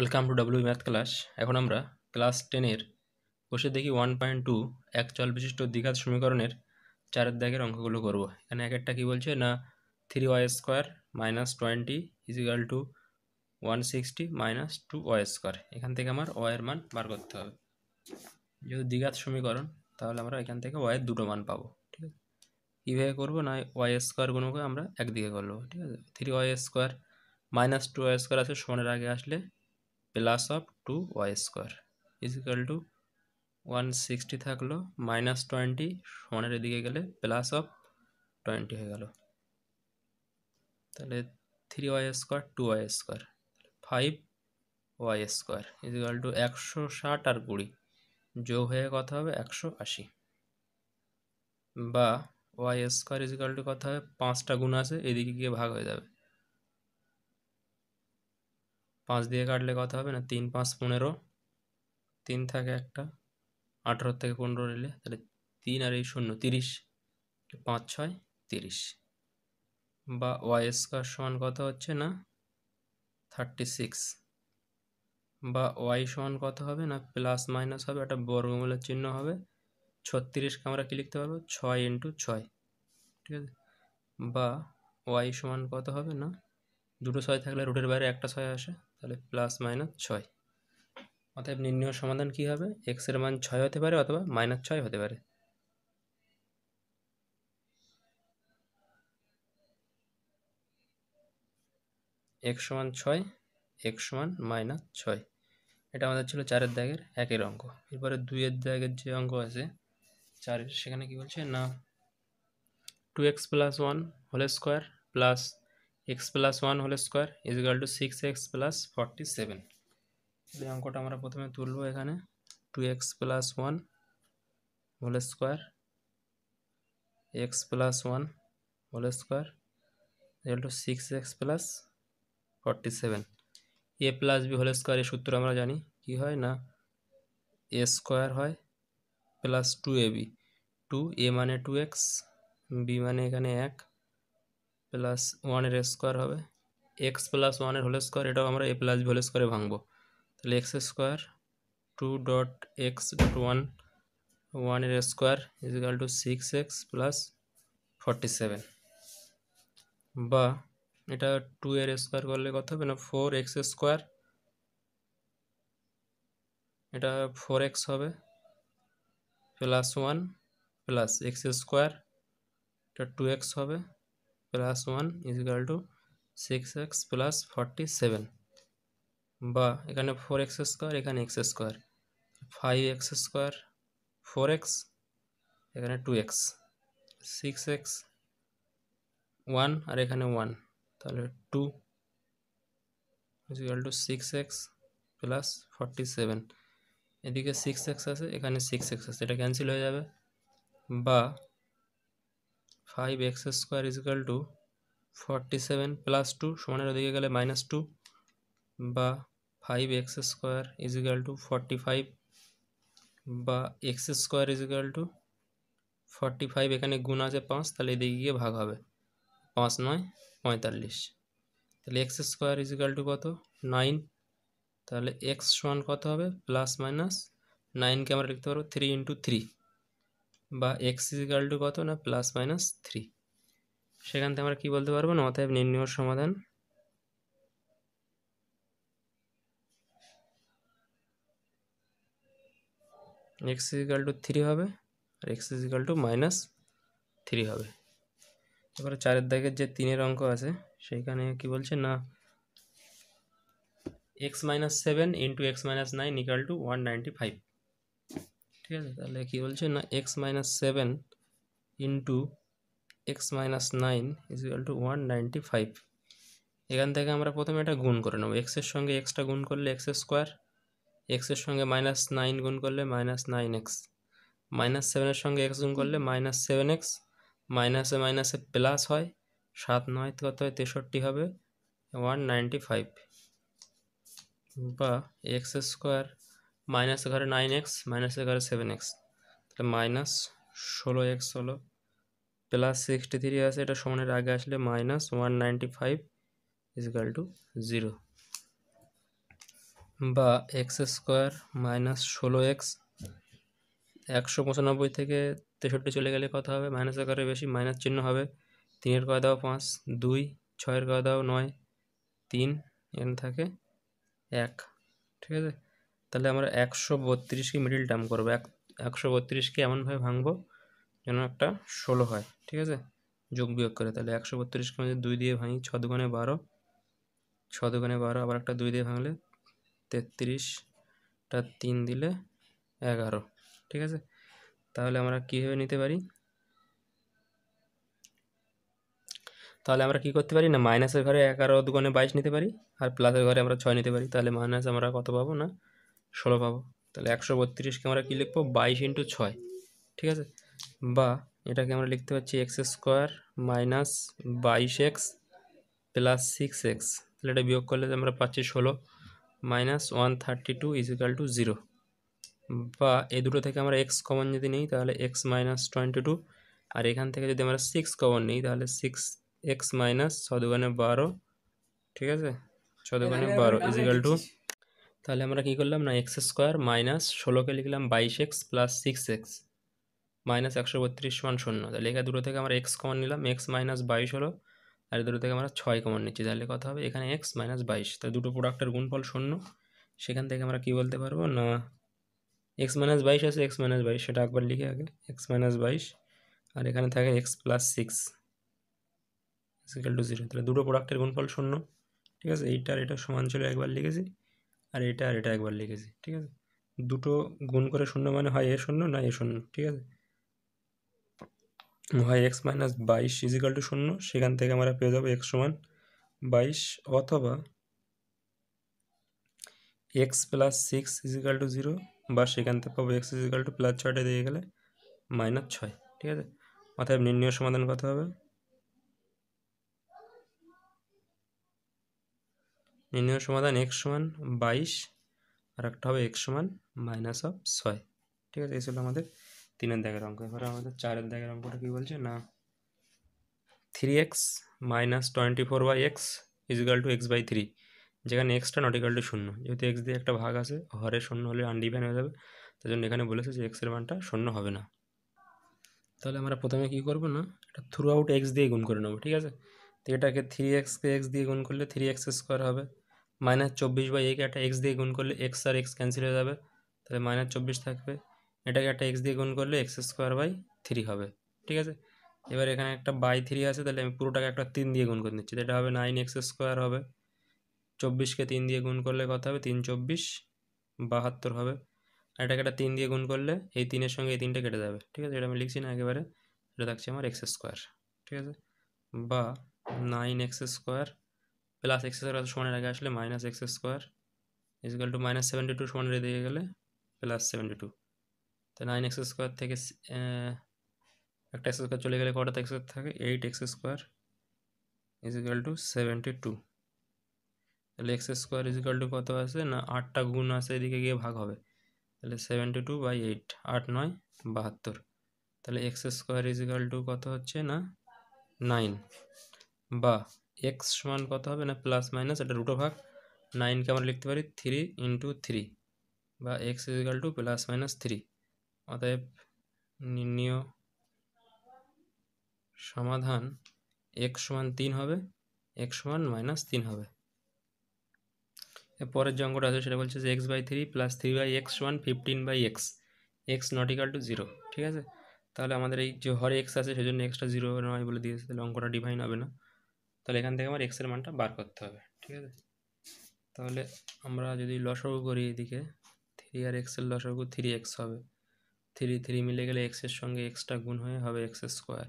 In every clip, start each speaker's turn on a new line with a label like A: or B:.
A: welcome to W math e class এখন আমরা class টেনের বসে দেখি ওয়ান পয়েন্ট টু এক চল বিশিষ্ট দ্বিঘাত সমীকরণের চারের দাগের অঙ্কগুলো করব এখানে এক একটা কী বলছে না three Y square minus twenty equal to one sixty minus two Y square এখান থেকে আমার ওয়ের মান বার করতে হবে যেহেতু দ্বিঘাত সমীকরণ তাহলে আমরা এখান থেকে ওয়ের দুটো মান পাবো ঠিক আছে কীভাবে করবো না ওয়াই স্কোয়ার গুণকে আমরা একদিকে করবো ঠিক আছে three Y square minus two Y square আছে সমানের আগে আসলে plus of two Y square is to one sixty থাকলো মাইনাস টোয়েন্টি সমানের এদিকে গেলে প্লাস অফ টোয়েন্টি হয়ে গেল তাহলে three Y square two Y square five Y square is to একশো ষাট আর কুড়ি যোগ হয়ে কত হবে একশো আশি বা ওয়াই স্কোয়ার ইজ টু কথা হবে পাঁচটা গুণ আছে এদিকে গিয়ে ভাগ হয়ে যাবে পাঁচ দিয়ে কাটলে কত হবে না তিন পাঁচ পনেরো তিন থাকে একটা আঠেরো থেকে পনেরো এলে তাহলে তিন আর এই শূন্য তিরিশ পাঁচ ছয় তিরিশ বা ওয়াই স্কোয়ার সমান কত হচ্ছে না থার্টি সিক্স বা ওয়াই সমান কত হবে না প্লাস মাইনাস হবে একটা বর্গমূলের চিহ্ন হবে ছত্রিশকে আমরা কী লিখতে পারবো ছয় ইন্টু ছয় ঠিক আছে বা ওয়াই সমান কত হবে না দুটো ছয় থাকলে রুটের বাইরে একটা ছয় আসে তাহলে প্লাস মাইনাস ছয় অতএব নির্ণয় সমাধান কি হবে এক্সের মান ছয় হতে পারে অথবা মাইনাস ছয় হতে পারে এক্স সমান ছয় এক্স সমান মাইনাস ছয় এটা আমাদের ছিল চারের দাগের একের অঙ্ক এরপরে দুইয়ের দাগের যে অঙ্ক আছে চারের সেখানে কি বলছে না two X plus one whole square plus X plus one whole square equal to six X plus forty seven এই অঙ্কটা আমরা প্রথমে তুলব এখানে two X plus one whole square X plus one whole square equal to six X plus forty seven A plus B whole square এই সূত্র আমরা জানি কি হয় না এ স্কোয়ার হয় plus two A B two A মানে two x B মানে এখানে এক প্লাস ওয়ানের স্কোয়ার হবে এক্স প্লাস ওয়ানের হোল স্কোয়ার এটাও আমরা এ প্লাস বি স্কোয়ারে ভাঙবো তাহলে x square two dot X dot one ওয়ানের square equal to six X plus forty seven বা এটা টু এর স্কোয়ার করলে কত হবে না ফোর এক্স স্কোয়ার এটা ফোর এক্স হবে plus one plus x square এটা টু এক্স হবে plus one equal to six X plus forty seven বা এখানে ফোর এক্স স্কোয়ার এখানে X square five X square four X এখানে two X six X one আর এখানে one তাহলে two equal to six X plus forty seven এদিকে six X আছে এখানে সিক্স এক্স আছে এটা ক্যান্সেল হয়ে যাবে বা five X square is to forty seven plus two সমানের ওদিকে গেলে মাইনাস টু বা five X square is equal to forty five বা x square is to forty five এখানে গুণ আছে পাঁচ তাহলে এদিকে গিয়ে ভাগ হবে পাঁচ নয় পঁয়তাল্লিশ তাহলে এক্স স্কোয়ার ইজ টু কত নাইন তাহলে এক্স সমান কত হবে প্লাস মাইনাস নাইনকে আমরা লিখতে পারবো থ্রি ইন্টু থ্রি বা এক্স ইজিক্যাল টু কত না প্লাস মাইনাস থ্রি সেখান থেকে আমরা কী বলতে পারবো না অতএব নির্ণয় সমাধান এক্স ইজিক্যাল টু থ্রি হবে আর X equal to minus three হবে এবারে চারের দাগের যে তিনের অঙ্ক আছে সেইখানে কি বলছে না x minus seven into x minus nine equal to one ninety five ঠিক আছে তাহলে কী বলছে না x minus seven into x minus nine equal to one ninety five এখান থেকে আমরা প্রথমে এটা গুণ করে নেব এক্সের সঙ্গে এক্সটা গুণ করলে এক্স স্কোয়ার এক্সের সঙ্গে মাইনাস নাইন গুণ করলে মাইনাস নাইন এক্স মাইনাস সেভেনের সঙ্গে এক্স গুণ করলে মাইনাস সেভেন এক্স মাইনাসে মাইনাসে প্লাস হয় সাত নয় কত হয় তেষট্টি হবে ওয়ান নাইনটি ফাইভ বা এক্স স্কোয়ার মাইনাস এগারো নাইন এক্স মাইনাস এগারো সেভেন এক্স তাহলে মাইনাস ষোলো এক্স হলো প্লাস সিক্সটি থ্রি আছে এটা সমানের আগে আসলে minus one ninety five equal to zero বা এক্স স্কোয়ার মাইনাস ষোলো এক্স একশো পঁচানব্বই থেকে তেষট্টি চলে গেলে কথা হবে মাইনাস আকারে বেশি মাইনাস চিহ্ন হবে তিনের কয় দাও পাঁচ দুই ছয়ের কয় দাও নয় তিন এন থাকে এক ঠিক আছে তাহলে আমরা একশো বত্রিশকে মিডিল টার্ম করবো এক একশো বত্রিশকে এমনভাবে ভাঙবো যেন একটা ষোলো হয় ঠিক আছে যোগ বিয়োগ করে তাহলে একশো বত্রিশকে আমাদের দুই দিয়ে ভাঙি ছ দুগুণে বারো ছ দুগুণে বারো আবার একটা দুই দিয়ে ভাঙলে তেত্রিশটা তিন দিলে এগারো ঠিক আছে তাহলে আমরা কীভাবে নিতে পারি তাহলে আমরা কী করতে পারি না মাইনাসের ঘরে এগারো দুগুণে বাইশ নিতে পারি আর প্লাসের ঘরে আমরা ছয় নিতে পারি তাহলে মাইনাস আমরা কত পাবো না ষোলো পাবো তাহলে একশো বত্রিশকে আমরা কী লিখবো বাইশ ইন্টু ছয় ঠিক আছে বা এটাকে আমরা লিখতে পারছি এক্স স্কোয়ার মাইনাস বাইশ এক্স প্লাস সিক্স এক্স তাহলে এটা বিয়োগ করলে আমরা পাচ্ছি ষোলো minus one thirty two equal to zero বা এই দুটো থেকে আমরা এক্স কমন যদি নিই তাহলে এক্স মাইনাস টোয়েন্টি টু আর এখান থেকে যদি আমরা সিক্স কমন নিই তাহলে সিক্স এক্স মাইনাস ছদুগানে বারো ঠিক আছে ছদুগানে বারো ইজিক্যাল টু তাহলে আমরা কি করলাম না এক্স স্কোয়ার মাইনাস ষোলোকে লিখলাম বাইশ x plus six x minus একশো বত্রিশ সমান শূন্য তাহলে এখানে দুটো থেকে আমরা এক্স কমন নিলাম এক্স মাইনাস বাইশ হলো আর দুটো থেকে আমরা ছয় কমন নিচ্ছি তাহলে কথা হবে এখানে এক্স মাইনাস বাইশ তাহলে দুটো প্রোডাক্টের গুণফল শূন্য সেখান থেকে আমরা কি বলতে পারবো না এক্স মাইনাস বাইশ আছে এক্স মাইনাস বাইশ সেটা একবার লিখে আগে এক্স মাইনাস বাইশ আর এখানে থাকে x plus six equal to zero তাহলে দুটো প্রোডাক্টের গুণফল শূন্য ঠিক আছে এইটার এটা সমান ছিল একবার লিখেছি আর এটা আর এটা একবার লিখেছি ঠিক আছে দুটো গুণ করে শূন্য মানে হয় এ শূন্য না এ শূন্য ঠিক আছে হয় এক্স মাইনাস বাইশ ইজিক্যাল টু শূন্য সেখান থেকে আমরা পেয়ে যাবো এক্স সমান বাইশ অথবা x plus six equal to zero বা সেখান থেকে পাবো এক্স ইজিক্যাল টু প্লাস ছয়টা দিয়ে গেলে মাইনাস ছয় ঠিক আছে অতএব নির্ণয় সমাধান কত হবে নির্ণয় সমাধান এক্স সমান বাইশ আর একটা হবে এক্স সমান মাইনাস অফ ছয় ঠিক আছে এই ছিল আমাদের তিনের দাগের অঙ্ক এবারে আমাদের চারের দাগের অঙ্কটা কী বলছে না three x minus twenty four by x equal to x by three যেখানে এক্সটা নট ইকাল টু শূন্য যেহেতু এক্স দিয়ে একটা ভাগ আছে হরে শূন্য হলে আনডিভাইন হয়ে যাবে তার জন্য এখানে বলেছে যে এক্সের মানটা শূন্য হবে না তাহলে আমরা প্রথমে কী করবো না এটা থ্রু আউট এক্স দিয়ে গুণ করে নেবো ঠিক আছে তো এটাকে থ্রি এক্সকে এক্স দিয়ে গুণ করলে থ্রি এক্স স্কোয়ার হবে মাইনাস চব্বিশ বাই একে একটা এক্স দিয়ে গুণ করলে এক্স আর এক্স ক্যান্সেল হয়ে যাবে তাহলে মাইনাস চব্বিশ থাকবে এটাকে একটা এক্স দিয়ে গুণ করলে এক্স স্কোয়ার বাই থ্রি হবে ঠিক আছে এবার এখানে একটা বাই থ্রি আছে তাহলে আমি পুরোটাকে একটা তিন দিয়ে গুণ করে নিচ্ছি এটা হবে নাইন এক্স স্কোয়ার হবে চব্বিশকে তিন দিয়ে গুণ করলে কত হবে তিন চব্বিশ বাহাত্তর হবে এটাকে একটা তিন দিয়ে গুণ করলে এই তিনের সঙ্গে এই তিনটা কেটে যাবে ঠিক আছে এটা আমি লিখছি না একেবারে এটা থাকছে আমার এক্স স্কোয়ার ঠিক আছে বা nine x square plus x square সমানের আগে আসলে minus x square equal to minus seventy two সমানের দিকে গেলে প্লাস সেভেন্টি টু তো নাইন এক্স স্কোয়ার থেকে একটা এক্স স্কোয়ার চলে গেলে কটা এক্স থাকে eight x square equal to seventy two তাহলে এক্স স্কোয়ার ইজিক্যাল টু কত আছে না আটটা গুণ আছে এদিকে গিয়ে ভাগ হবে তাহলে সেভেন্টি টু বাই এইট আট নয় বাহাত্তর তাহলে এক্স স্কোয়ার ইজিক্যাল টু কত হচ্ছে না নাইন বা এক্স সমান কত হবে না প্লাস মাইনাস এটা রুটো ভাগ নাইনকে আমরা লিখতে পারি থ্রি ইন্টু থ্রি বা x equal to plus minus three অতএব নির্ণীয় সমাধান এক্স সমান তিন হবে এক্স সমান মাইনাস তিন হবে পরের যে আছে সেটা বলছে যে x by three plus three by x সমান fifteen by x x not equal to zero ঠিক আছে তাহলে আমাদের এই যে হরে এক্স আছে সেজন্য এক্সটা জিরো নয় বলে দিয়েছে তাহলে অঙ্কটা ডিভাইন হবে না তাহলে এখান থেকে আমার এক্সের মানটা বার করতে হবে ঠিক আছে তাহলে আমরা যদি লসাগু করি এদিকে থ্রি আর এক্সের লসাগু থ্রি এক্স হবে থ্রি থ্রি মিলে গেলে এক্সের সঙ্গে এক্সটা গুণ হয়ে হবে এক্স স্কোয়ার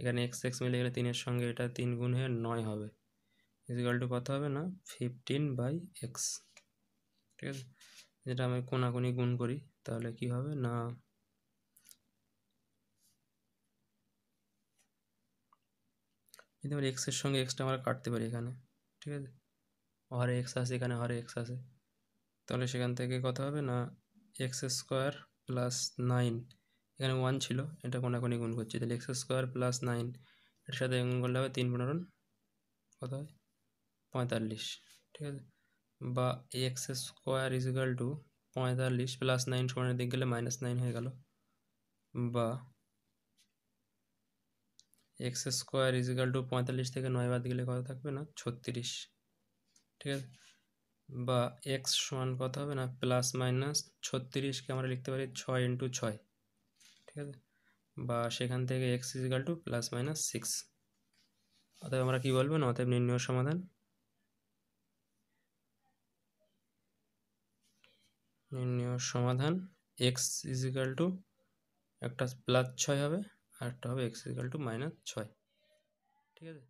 A: এখানে এক্স এক্স মিলে গেলে তিনের সঙ্গে এটা তিন গুণ হয়ে নয় হবে ইজিকাল টু কত হবে না ফিফটিন বাই এক্স ঠিক আছে যেটা আমি কোনাকুনি গুণ করি তাহলে কি হবে না যদি আমরা এক্সের সঙ্গে এক্সটা আমরা কাটতে পারি এখানে ঠিক আছে হরে এক্স আছে এখানে হরে এক্স আছে তাহলে সেখান থেকে কথা হবে না এক্স স্কোয়ার প্লাস নাইন এখানে ওয়ান ছিল এটা কোনাকোনি গুণ করছি তাহলে এক্স স্কোয়ার প্লাস নাইন এর সাথে গুণ করলে হবে তিন পনেরো কত হয় পঁয়তাল্লিশ ঠিক আছে বা এক্স স্কোয়ার ইজিক্যাল টু পঁয়তাল্লিশ প্লাস নাইন সমানের দিক গেলে মাইনাস নাইন হয়ে গেল বা এক্স স্কোয়ার ইজিক্যাল টু পঁয়তাল্লিশ থেকে নয় বাদ গেলে কত থাকবে না ছত্রিশ ঠিক আছে বা এক্স সমান কত হবে না প্লাস মাইনাস ছত্রিশকে আমরা লিখতে পারি ছয় ইন্টু ছয় ঠিক আছে বা সেখান থেকে x equal to plus minus six অতএব আমরা কী বলবো না অতএব নির্ণয় সমাধান নির্ণয় সমাধান এক্স ইজিক্যাল টু একটা প্লাস ছয় হবে আরেকটা হবে এক্স ইকাল টু মাইনাস ছয় ঠিক আছে